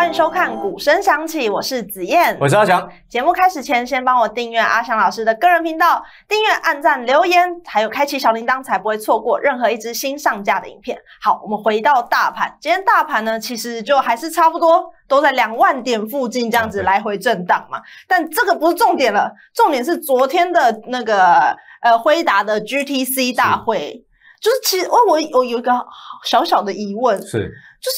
欢迎收看《鼓声响起》，我是子燕，我是阿翔。节目开始前，先帮我订阅阿翔老师的个人频道，订阅、按赞、留言，还有开启小铃铛，才不会错过任何一支新上架的影片。好，我们回到大盘，今天大盘呢，其实就还是差不多，都在两万点附近这样子来回震荡嘛。但这个不是重点了，重点是昨天的那个呃辉达的 GTC 大会，就是其实我我有一个小小的疑问，是就是。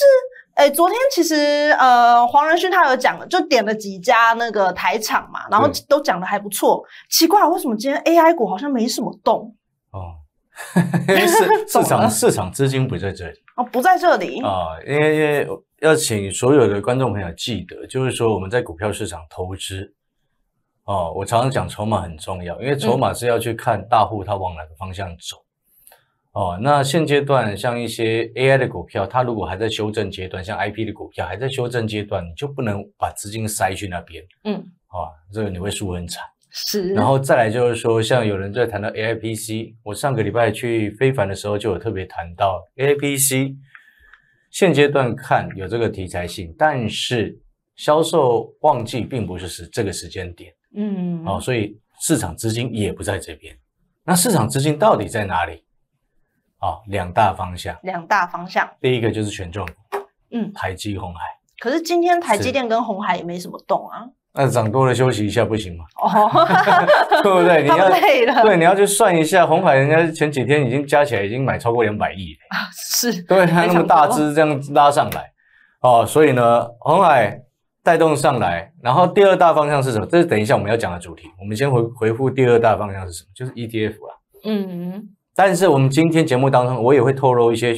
哎，昨天其实呃，黄仁勋他有讲，就点了几家那个台场嘛，然后都讲的还不错。奇怪，为什么今天 AI 股好像没什么动？哦，市 市场市场资金不在这里哦，不在这里啊，因为要请所有的观众朋友记得，就是说我们在股票市场投资哦，我常常讲筹码很重要，因为筹码是要去看大户他往哪个方向走。哦，那现阶段像一些 AI 的股票，它如果还在修正阶段，像 IP 的股票还在修正阶段，你就不能把资金塞去那边。嗯，啊，这个你会输很惨。是。然后再来就是说，像有人在谈到 AIPC，我上个礼拜去非凡的时候就有特别谈到 AIPC，现阶段看有这个题材性，但是销售旺季并不是时这个时间点。嗯。哦，所以市场资金也不在这边。那市场资金到底在哪里？哦，两大方向。两大方向。第一个就是权重，嗯，台积红海。可是今天台积电跟红海也没什么动啊。那涨多了休息一下不行吗？哦，对不对？你要累了。对，你要去算一下，红海人家前几天已经加起来已经买超过两百亿。是。对，它那么大只这样拉上来。哦，所以呢，红海带动上来，然后第二大方向是什么？这是等一下我们要讲的主题。我们先回回复第二大方向是什么？就是 ETF 啊。嗯。但是我们今天节目当中，我也会透露一些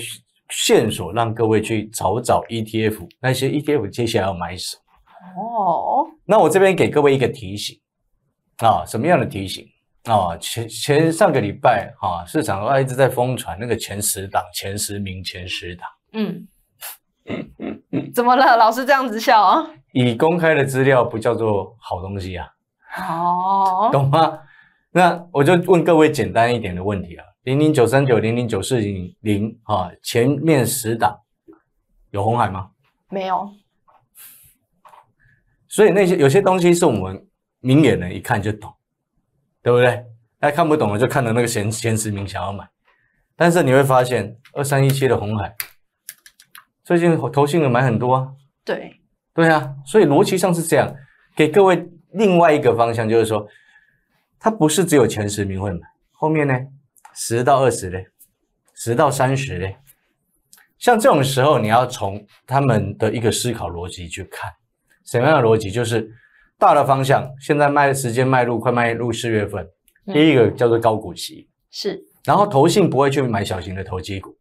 线索，让各位去找找 ETF，那些 ETF 接下来要买什么。哦，那我这边给各位一个提醒啊，什么样的提醒啊？前前上个礼拜啊，市场一直在疯传那个前十档、前十名、前十档。嗯嗯，怎么了？老是这样子笑啊？已公开的资料不叫做好东西啊。哦，懂吗？那我就问各位简单一点的问题啊。零零九三九零零九四零零啊，前面十档有红海吗？没有。所以那些有些东西是我们明眼人一看就懂，对不对？大家看不懂了就看到那个前前十名想要买，但是你会发现二三一七的红海最近投信的买很多啊。对。对啊，所以逻辑上是这样。给各位另外一个方向就是说，它不是只有前十名会买，后面呢？十到二十嘞，十到三十嘞，像这种时候，你要从他们的一个思考逻辑去看，什么样的逻辑？就是大的方向，现在卖的时间卖入，快卖入四月份。第一个叫做高股息，是。然后投信不会去买小型的投机股，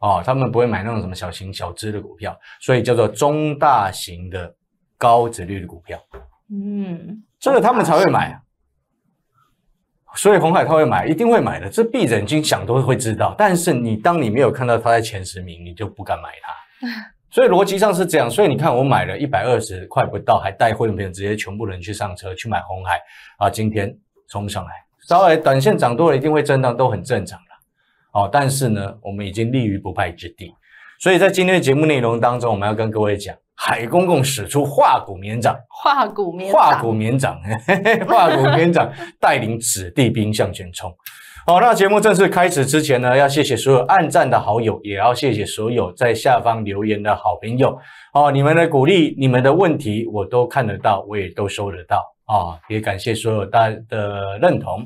哦，他们不会买那种什么小型小资的股票，所以叫做中大型的高值率的股票。嗯，这个他们才会买。所以红海他会买，一定会买的，这必然眼经想都会知道。但是你当你没有看到他在前十名，你就不敢买它。所以逻辑上是这样。所以你看，我买了一百二十块不到，还带会员直接全部人去上车去买红海啊，今天冲上来。稍微短线涨多了，一定会震荡，都很正常了。哦，但是呢，我们已经立于不败之地。所以在今天的节目内容当中，我们要跟各位讲。海公公使出化骨绵掌，化骨绵，化骨绵掌，化骨绵掌，带领子弟兵向前冲。好，那节目正式开始之前呢，要谢谢所有按赞的好友，也要谢谢所有在下方留言的好朋友。哦，你们的鼓励，你们的问题，我都看得到，我也都收得到。啊，也感谢所有大家的认同。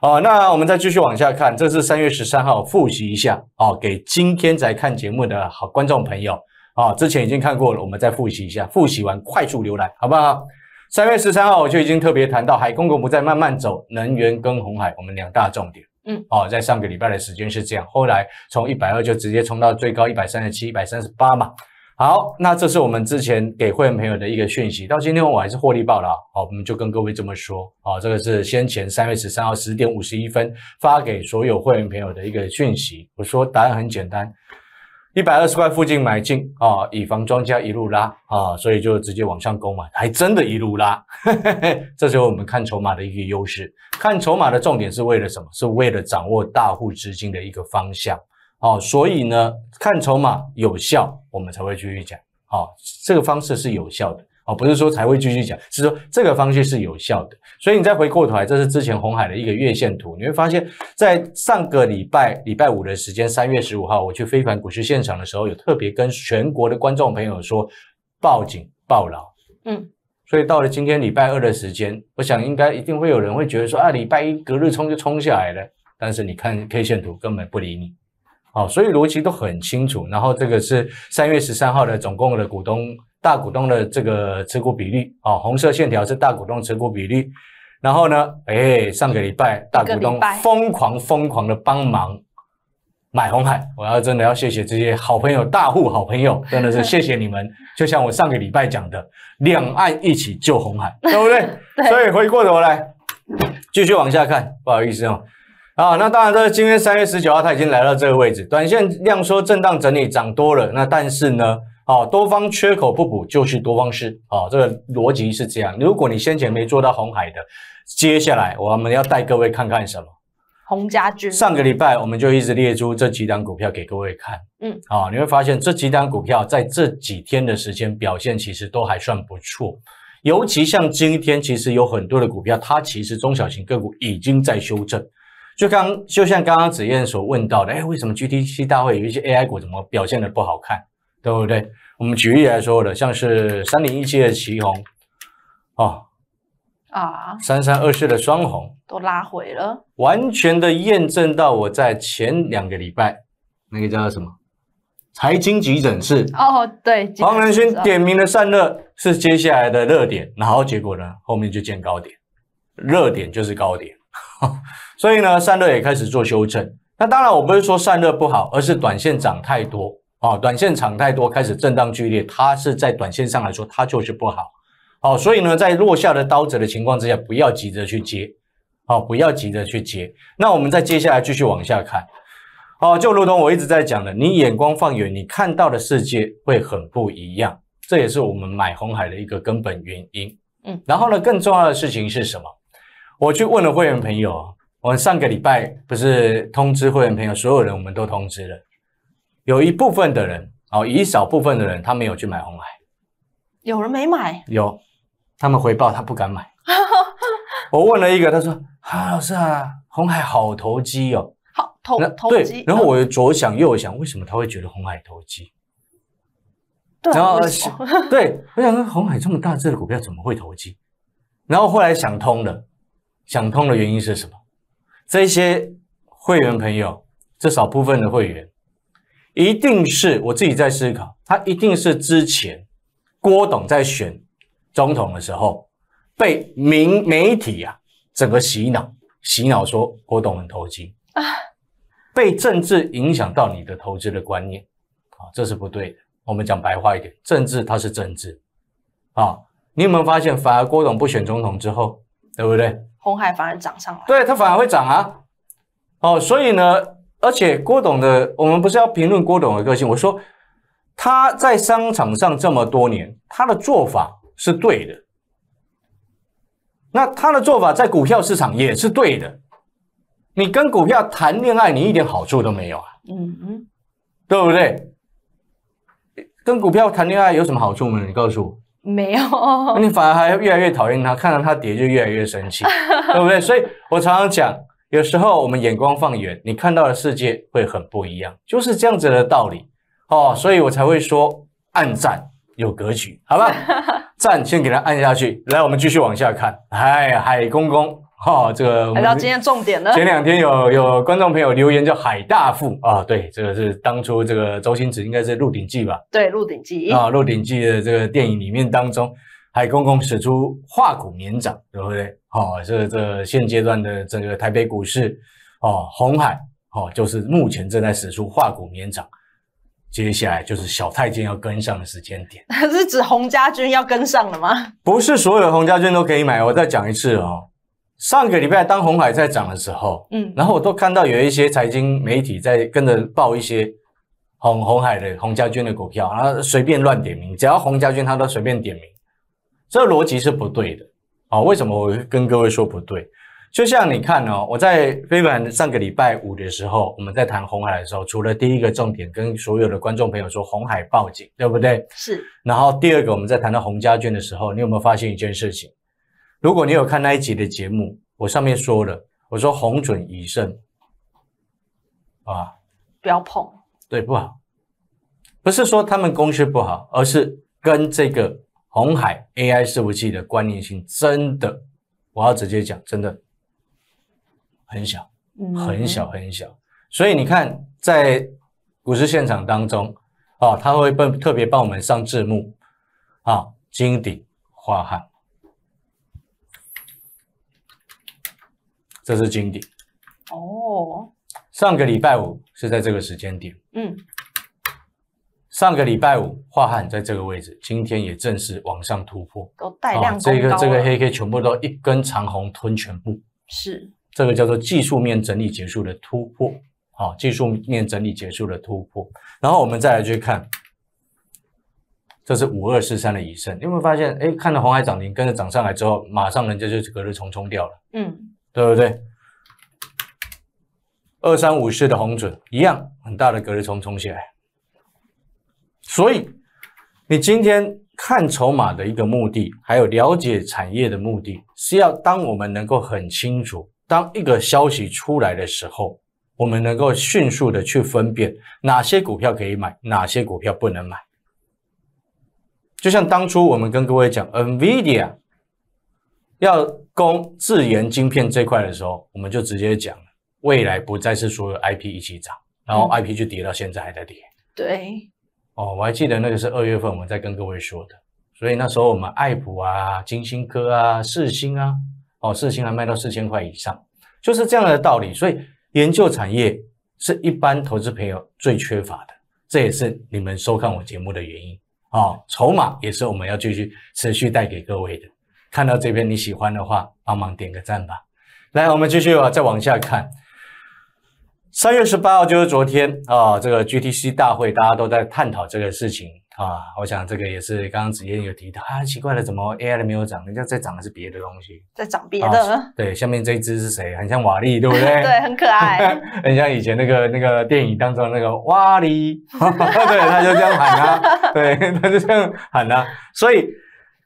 哦，那我们再继续往下看，这是三月十三号，复习一下。哦，给今天在看节目的好观众朋友。啊，之前已经看过了，我们再复习一下，复习完快速浏览，好不好？三月十三号我就已经特别谈到海公公不再慢慢走，能源跟红海，我们两大重点。嗯，哦，在上个礼拜的时间是这样，后来从一百二就直接冲到最高一百三十七、一百三十八嘛。好，那这是我们之前给会员朋友的一个讯息，到今天我还是获利报了。好，我们就跟各位这么说。好，这个是先前三月十三号十点五十一分发给所有会员朋友的一个讯息，我说答案很简单。一百二十块附近买进啊，以防庄家一路拉啊，所以就直接往上攻嘛，还真的一路拉。嘿嘿嘿，这时候我们看筹码的一个优势，看筹码的重点是为了什么？是为了掌握大户资金的一个方向哦，所以呢，看筹码有效，我们才会继续讲哦，这个方式是有效的。哦，不是说才会继续讲，是说这个方式是有效的。所以你再回过头来，这是之前红海的一个月线图，你会发现在上个礼拜礼拜五的时间，三月十五号我去非凡股市现场的时候，有特别跟全国的观众朋友说，报警报牢，嗯。所以到了今天礼拜二的时间，我想应该一定会有人会觉得说啊，礼拜一隔日冲就冲下来了，但是你看 K 线图根本不理你，哦，所以逻辑都很清楚。然后这个是三月十三号的总共的股东。大股东的这个持股比例啊，红色线条是大股东持股比例。然后呢，哎，上个礼拜大股东疯狂疯狂的帮忙买红海，我要真的要谢谢这些好朋友、大户好朋友，真的是谢谢你们。就像我上个礼拜讲的，两岸一起救红海，对不对？所以回过头来继续往下看，不好意思哦。啊，那当然，这今天三月十九号，它已经来到这个位置，短线量缩震荡整理，涨多了，那但是呢？好，多方缺口不补就是多方失好，这个逻辑是这样。如果你先前没做到红海的，接下来我们要带各位看看什么？洪家军。上个礼拜我们就一直列出这几档股票给各位看。嗯，好，你会发现这几档股票在这几天的时间表现其实都还算不错，尤其像今天，其实有很多的股票，它其实中小型个股已经在修正。就刚就像刚刚子燕所问到的，哎，为什么 GTC 大会有一些 AI 股怎么表现的不好看？对不对？我们举例来说的，像是三零一七的旗红，哦，啊，三三二四的双红都拉回了，完全的验证到我在前两个礼拜那个叫什么财经急诊室哦对，黄仁勋点名的散热是接下来的热点，然后结果呢后面就见高点，热点就是高点，所以呢散热也开始做修正。那当然我不是说散热不好，而是短线涨太多。哦，短线抢太多，开始震荡剧烈，它是在短线上来说它就是不好，好，所以呢，在落下的刀子的情况之下，不要急着去接，好，不要急着去接。那我们再接下来继续往下看，好，就如同我一直在讲的，你眼光放远，你看到的世界会很不一样，这也是我们买红海的一个根本原因。嗯，然后呢，更重要的事情是什么？我去问了会员朋友，我们上个礼拜不是通知会员朋友，所有人我们都通知了。有一部分的人，哦，以少部分的人，他没有去买红海，有人没买，有，他们回报他不敢买。我问了一个，他说：“哈老师啊，红海好投机哦，好投投机。”对，然后我又左想右想，为什么他会觉得红海投机？然后对我想说，红海这么大只的股票怎么会投机？然后后来想通了，想通的原因是什么？这些会员朋友，这少部分的会员。一定是我自己在思考，他一定是之前郭董在选总统的时候被民媒体啊整个洗脑，洗脑说郭董很投机啊，被政治影响到你的投资的观念啊，这是不对的。我们讲白话一点，政治它是政治啊。你有没有发现，反而郭董不选总统之后，对不对？红海反而涨上来，对，它反而会涨啊。哦，所以呢？而且郭董的，我们不是要评论郭董的个性。我说他在商场上这么多年，他的做法是对的。那他的做法在股票市场也是对的。你跟股票谈恋爱，你一点好处都没有啊。嗯嗯，对不对？跟股票谈恋爱有什么好处吗？你告诉我。没有。那你反而还越来越讨厌他，看到他跌就越来越生气，对不对？所以我常常讲。有时候我们眼光放远，你看到的世界会很不一样，就是这样子的道理哦，所以我才会说暗战有格局。好吧？赞先给他按下去。来，我们继续往下看。哎，海公公，哈，这个来到今天重点了。前两天有有观众朋友留言叫海大富啊，对，这个是当初这个周星驰应该是《鹿鼎记》吧？对，《鹿鼎记》啊，《鹿鼎记》的这个电影里面，当中海公公使出化骨绵掌，对不对？好，这这现阶段的整个台北股市，哦，红海，哦，就是目前正在使出化股绵掌。接下来就是小太监要跟上的时间点，是指洪家军要跟上了吗？不是所有的洪家军都可以买，我再讲一次哦，上个礼拜当红海在涨的时候，嗯，然后我都看到有一些财经媒体在跟着报一些红红海的洪家军的股票，然后随便乱点名，只要洪家军他都随便点名，这逻辑是不对的。哦，为什么我跟各位说不对？就像你看哦，我在飞凡上个礼拜五的时候，我们在谈红海的时候，除了第一个重点跟所有的观众朋友说红海报警，对不对？是。然后第二个，我们在谈到洪家军的时候，你有没有发现一件事情？如果你有看那一集的节目，我上面说了，我说红准已胜，啊，不要碰，对不好，不是说他们公司不好，而是跟这个。红海 AI 服务器的关联性真的，我要直接讲，真的很小，很小很小。所以你看，在股市现场当中，啊，他会帮特别帮我们上字幕，啊，金鼎华汉，这是金鼎。哦。上个礼拜五是在这个时间点。嗯。上个礼拜五，画汉在这个位置，今天也正式往上突破。这个这个黑 K 全部都一根长红吞全部，是这个叫做技术面整理结束的突破。好，技术面整理结束的突破。然后我们再来去看，这是五二四三的以你有没有发现？哎，看到红海涨停，跟着涨上来之后，马上人家就隔日冲冲掉了。嗯，对不对？二三五四的红准一样，很大的隔日冲冲起来。所以，你今天看筹码的一个目的，还有了解产业的目的，是要当我们能够很清楚，当一个消息出来的时候，我们能够迅速的去分辨哪些股票可以买，哪些股票不能买。就像当初我们跟各位讲 Nvidia 要攻自研晶片这块的时候，我们就直接讲了，未来不再是所有 IP 一起涨，然后 IP 就跌到现在还在跌。对。哦，我还记得那个是二月份，我们在跟各位说的，所以那时候我们爱普啊、金星科啊、四星啊，哦，四星还卖到四千块以上，就是这样的道理。所以研究产业是一般投资朋友最缺乏的，这也是你们收看我节目的原因。哦，筹码也是我们要继续持续带给各位的。看到这边你喜欢的话，帮忙点个赞吧。来，我们继续啊，再往下看。三月十八号就是昨天啊，这个 GTC 大会大家都在探讨这个事情啊。我想这个也是刚刚子燕有提到，啊，奇怪了，怎么 AI 的没有涨？人家在涨的是别的东西，在涨别的。对，下面这一只是谁？很像瓦力，对不对？对，很可爱。很像以前那个那个电影当中那个瓦力，对，他就这样喊的，对，他就这样喊的。所以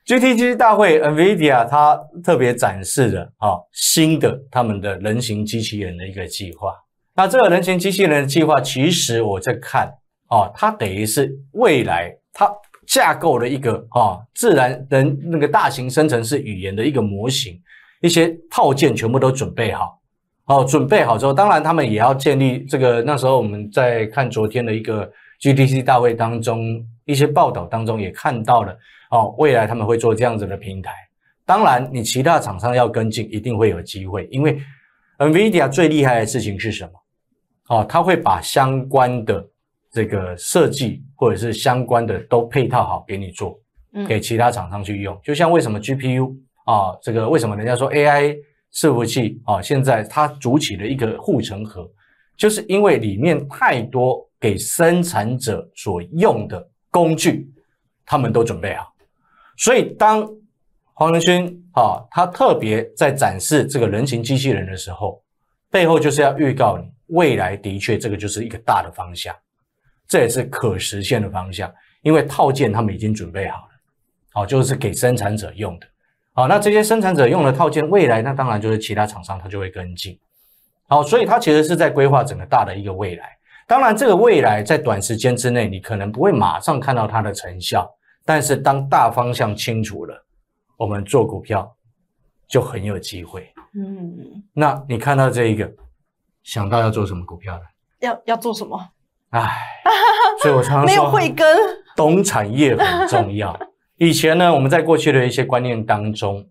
GTC 大会，NVIDIA 它特别展示了啊新的他们的人形机器人的一个计划。那这个人形机器人计划，其实我在看哦，它等于是未来它架构的一个啊自然人那个大型生成式语言的一个模型，一些套件全部都准备好哦，准备好之后，当然他们也要建立这个。那时候我们在看昨天的一个 g d c 大会当中一些报道当中也看到了哦，未来他们会做这样子的平台。当然，你其他厂商要跟进，一定会有机会，因为 NVIDIA 最厉害的事情是什么？哦，他会把相关的这个设计，或者是相关的都配套好给你做，给其他厂商去用。就像为什么 GPU 啊，这个为什么人家说 AI 伺服器啊，现在它筑起了一个护城河，就是因为里面太多给生产者所用的工具，他们都准备好。所以当黄仁勋啊，他特别在展示这个人形机器人的时候，背后就是要预告你。未来的确，这个就是一个大的方向，这也是可实现的方向，因为套件他们已经准备好了，好，就是给生产者用的，好，那这些生产者用的套件，未来那当然就是其他厂商他就会跟进，好，所以它其实是在规划整个大的一个未来。当然，这个未来在短时间之内你可能不会马上看到它的成效，但是当大方向清楚了，我们做股票就很有机会。嗯，那你看到这一个？想到要做什么股票的，要要做什么？唉，所以，我常说 没有慧根，懂产业很重要。以前呢，我们在过去的一些观念当中，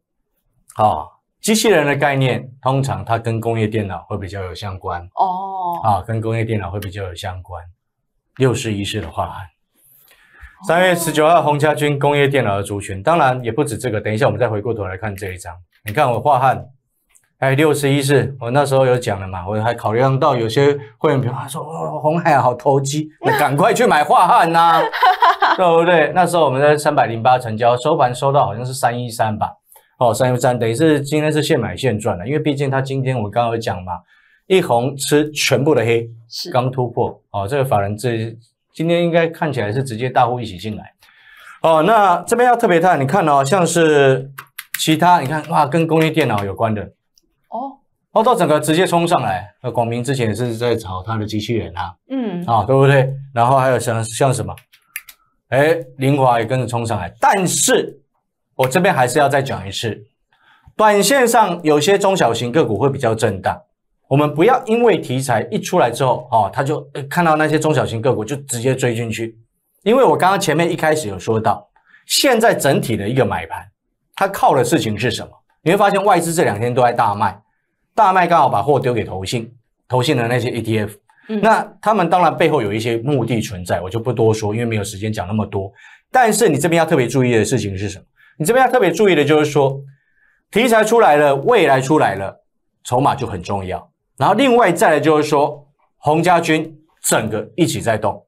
啊，机器人的概念通常它跟工业电脑会比较有相关哦，啊，跟工业电脑会比较有相关。六十一式的华三月十九号，洪家军工业电脑的族群，当然也不止这个。等一下，我们再回过头来看这一张，你看我画汉。哎，六十一式，我那时候有讲了嘛，我还考虑到有些会员，比方说哦，红海好投机，赶快去买化汉呐，对不对？那时候我们在三百零八成交，收盘收到好像是三一三吧，哦，三一三，等于是今天是现买现赚了，因为毕竟他今天我刚刚讲嘛，一红吃全部的黑，是刚突破哦，这个法人这今天应该看起来是直接大户一起进来，哦，那这边要特别看，你看哦，像是其他你看哇，跟工业电脑有关的。哦，哦，洲整个直接冲上来。那广明之前也是在炒它的机器人啊，嗯，啊，对不对？然后还有什么像什么，哎，林华也跟着冲上来。但是我这边还是要再讲一次，短线上有些中小型个股会比较震荡。我们不要因为题材一出来之后，哦，他就看到那些中小型个股就直接追进去，因为我刚刚前面一开始有说到，现在整体的一个买盘，它靠的事情是什么？你会发现外资这两天都在大卖。大麦刚好把货丢给投信，投信的那些 ETF，那他们当然背后有一些目的存在，我就不多说，因为没有时间讲那么多。但是你这边要特别注意的事情是什么？你这边要特别注意的就是说，题材出来了，未来出来了，筹码就很重要。然后另外再来就是说，洪家军整个一起在动，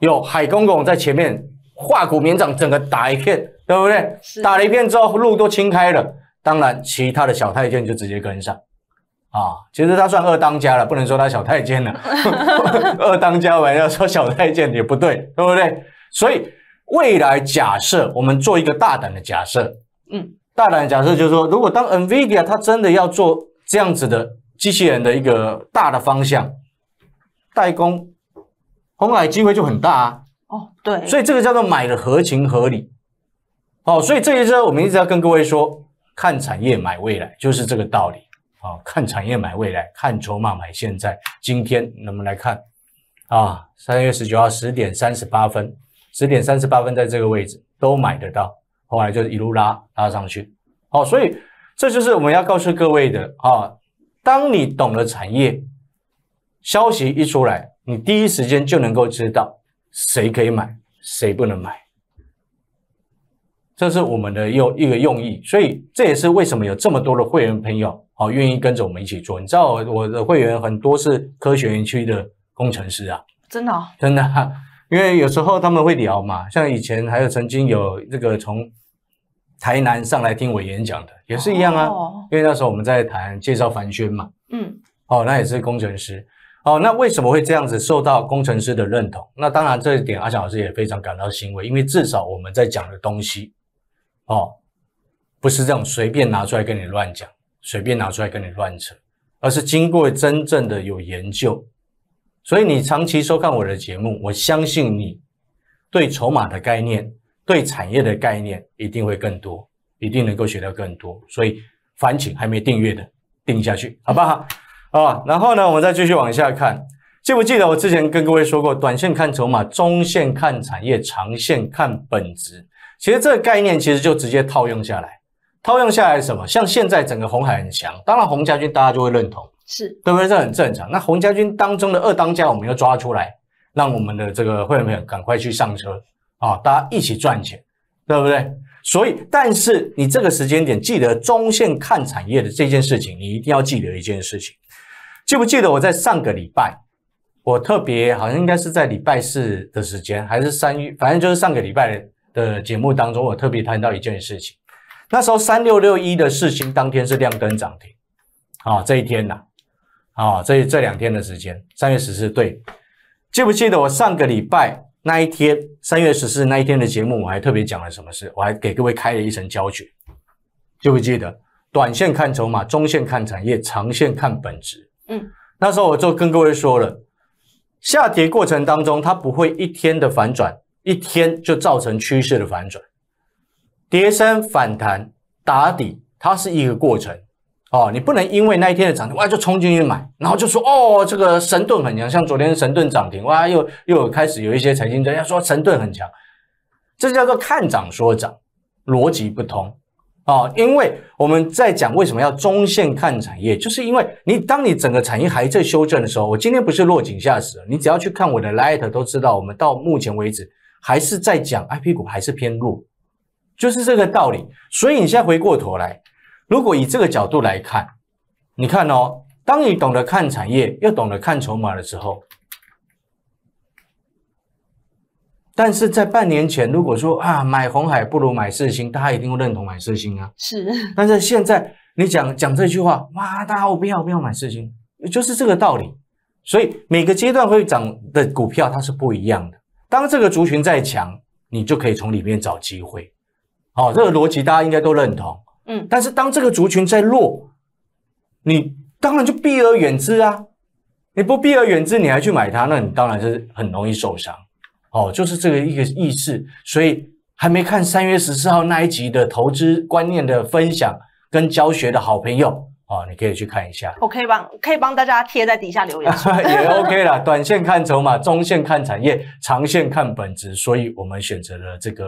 有海公公在前面，化骨绵掌，整个打一片，对不对？打了一片之后路都清开了，当然其他的小太监就直接跟上。啊，其实他算二当家了，不能说他小太监了。二当家吧，要说小太监也不对，对不对？所以未来假设，我们做一个大胆的假设，嗯，大胆假设就是说，如果当 Nvidia 它真的要做这样子的机器人的一个大的方向代工，红海机会就很大。啊。哦，对，所以这个叫做买的合情合理。好，所以这一周我们一直要跟各位说，看产业买未来就是这个道理。哦，看产业买未来，看筹码买现在。今天我们来看，啊，三月十九号十点三十八分，十点三十八分在这个位置都买得到，后来就一路拉拉上去。哦，所以这就是我们要告诉各位的啊，当你懂了产业消息一出来，你第一时间就能够知道谁可以买，谁不能买。这是我们的用一个用意，所以这也是为什么有这么多的会员朋友。哦，愿意跟着我们一起做，你知道我我的会员很多是科学园区的工程师啊，真的，真的，因为有时候他们会聊嘛，像以前还有曾经有这个从台南上来听我演讲的，也是一样啊，因为那时候我们在谈介绍凡轩嘛，嗯，哦，那也是工程师，哦，那为什么会这样子受到工程师的认同？那当然这一点阿强老师也非常感到欣慰，因为至少我们在讲的东西，哦，不是这种随便拿出来跟你乱讲。随便拿出来跟你乱扯，而是经过真正的有研究。所以你长期收看我的节目，我相信你对筹码的概念、对产业的概念一定会更多，一定能够学到更多。所以烦请还没订阅的订下去，好不好？啊，然后呢，我们再继续往下看。记不记得我之前跟各位说过，短线看筹码，中线看产业，长线看本质。其实这个概念其实就直接套用下来。套用下来是什么？像现在整个红海很强，当然红家军大家就会认同，是，对不对？这很正常。那红家军当中的二当家，我们要抓出来，让我们的这个会员朋友赶快去上车啊！大家一起赚钱，对不对？所以，但是你这个时间点记得，中线看产业的这件事情，你一定要记得一件事情，记不记得？我在上个礼拜，我特别好像应该是在礼拜四的时间，还是三月，反正就是上个礼拜的节目当中，我特别谈到一件事情。那时候三六六一的事情，当天是亮灯涨停，啊，这一天呐，啊，这这两天的时间，三月十四，对，记不记得我上个礼拜那一天，三月十四那一天的节目，我还特别讲了什么事？我还给各位开了一层胶卷，记不记得？短线看筹码，中线看产业，长线看本质。嗯，那时候我就跟各位说了，下跌过程当中，它不会一天的反转，一天就造成趋势的反转。叠升反弹打底，它是一个过程哦。你不能因为那一天的涨停，哇，就冲进去买，然后就说哦，这个神盾很强。像昨天神盾涨停，哇，又又有开始有一些财经专家说神盾很强，这叫做看涨说涨，逻辑不通哦。因为我们在讲为什么要中线看产业，就是因为你当你整个产业还在修正的时候，我今天不是落井下石你只要去看我的 light，都知道我们到目前为止还是在讲 IP 股还是偏弱。就是这个道理，所以你现在回过头来，如果以这个角度来看，你看哦，当你懂得看产业，又懂得看筹码的时候，但是在半年前，如果说啊，买红海不如买四星，大家一定会认同买四星啊。是。但是现在你讲讲这句话，哇，大家我不要不要买四星，就是这个道理。所以每个阶段会涨的股票它是不一样的。当这个族群再强，你就可以从里面找机会。哦，这个逻辑大家应该都认同，嗯，但是当这个族群在弱，你当然就避而远之啊。你不避而远之，你还去买它，那你当然是很容易受伤。哦，就是这个一个意思。所以还没看三月十四号那一集的投资观念的分享跟教学的好朋友，哦，你可以去看一下。我可以帮可以帮大家贴在底下留言。也 OK 了，短线看筹码，中线看产业，长线看本质。所以我们选择了这个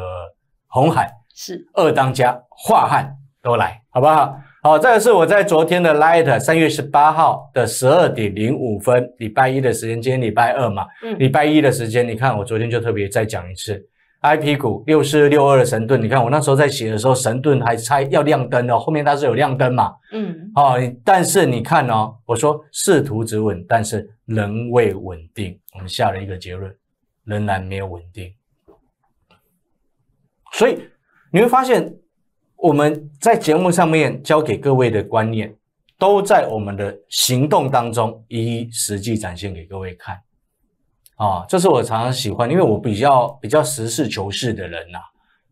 红海。是二当家，华汉都来，好不好？好，这个是我在昨天的 Light，三月十八号的十二点零五分，礼拜一的时间，今天礼拜二嘛，嗯，礼拜一的时间，你看我昨天就特别再讲一次，IP 股六四六二的神盾，你看我那时候在写的时候，神盾还差要亮灯哦，后面它是有亮灯嘛，嗯，哦，但是你看哦，我说试图止稳，但是仍未稳定，我们下了一个结论，仍然没有稳定，所以。你会发现，我们在节目上面教给各位的观念，都在我们的行动当中一一实际展现给各位看。啊，这是我常常喜欢，因为我比较比较实事求是的人呐。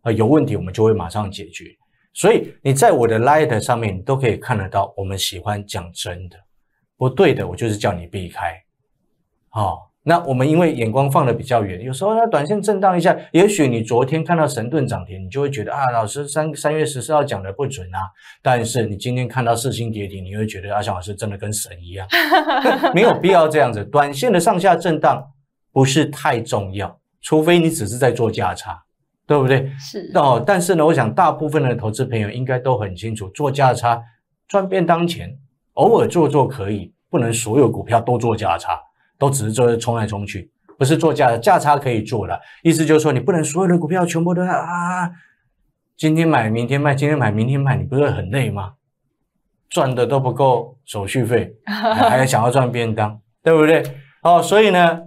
啊，有问题我们就会马上解决，所以你在我的 light 上面，都可以看得到，我们喜欢讲真的，不对的我就是叫你避开。好。那我们因为眼光放的比较远，有时候呢，短线震荡一下，也许你昨天看到神盾涨停，你就会觉得啊，老师三三月十四号讲的不准啊。但是你今天看到四星跌停，你会觉得阿翔老师真的跟神一样，没有必要这样子。短线的上下震荡不是太重要，除非你只是在做价差，对不对？是哦。但是呢，我想大部分的投资朋友应该都很清楚，做价差赚便当前，偶尔做做可以，不能所有股票都做价差。都只是做冲来冲去，不是做价的价差可以做的。意思就是说，你不能所有的股票全部都啊，今天买明天卖，今天买明天卖，你不是很累吗？赚的都不够手续费，还想要赚便当，对不对？哦，所以呢，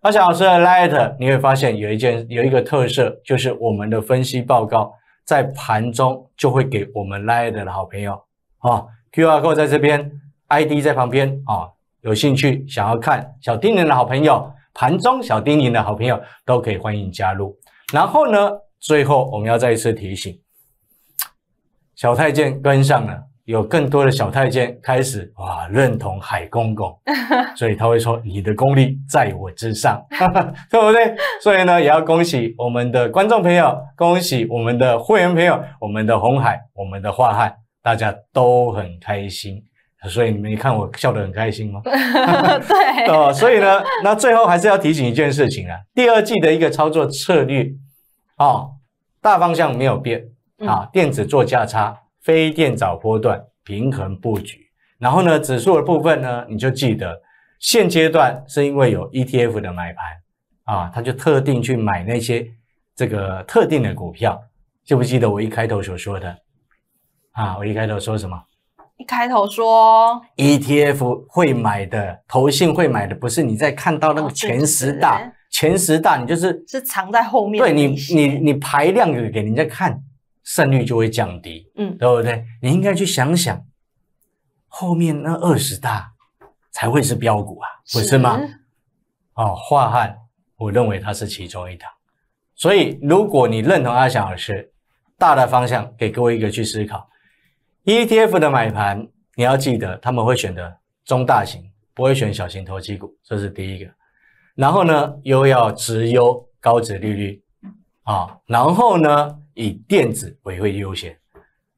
阿翔老师的 Light，你会发现有一件有一个特色，就是我们的分析报告在盘中就会给我们 Light 的好朋友啊，Q R code 在这边，I D 在旁边啊。有兴趣想要看小丁宁的好朋友，盘中小丁宁的好朋友都可以欢迎加入。然后呢，最后我们要再一次提醒，小太监跟上了，有更多的小太监开始哇认同海公公，所以他会说你的功力在我之上，对不对？所以呢，也要恭喜我们的观众朋友，恭喜我们的会员朋友，我们的红海，我们的华海，大家都很开心。所以你们看我笑得很开心吗？对哦，所以呢，那最后还是要提醒一件事情啊，第二季的一个操作策略啊，大方向没有变啊，电子做价差，非电找波段，平衡布局。然后呢，指数的部分呢，你就记得，现阶段是因为有 ETF 的买盘啊，他就特定去买那些这个特定的股票，记不记得我一开头所说的啊？我一开头说什么？一开头说 ETF 会买的，投信会买的，不是你在看到那个前十大，前十大你就是是藏在后面，对你你你排量给给人家看，胜率就会降低，嗯，对不对？你应该去想想，后面那二十大才会是标股啊，不是吗？哦，化汉，我认为它是其中一档，所以如果你认同阿小老师大的方向，给各位一个去思考。ETF 的买盘，你要记得，他们会选的中大型，不会选小型投机股，这是第一个。然后呢，又要直优、高值利率，啊，然后呢，以电子为会优先。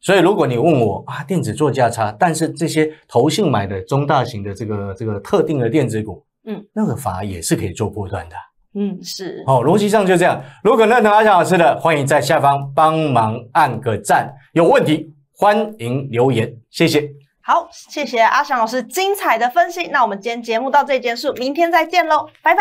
所以，如果你问我啊，电子做价差，但是这些投信买的中大型的这个这个特定的电子股，嗯，那个反而也是可以做波段的，嗯，是。好，逻辑上就这样。如果认同阿强老师的，欢迎在下方帮忙按个赞。有问题？欢迎留言，谢谢。好，谢谢阿翔老师精彩的分析。那我们今天节目到这里结束，明天再见喽，拜拜。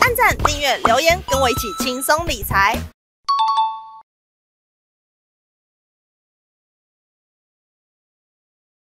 按赞、订阅、留言，跟我一起轻松理财。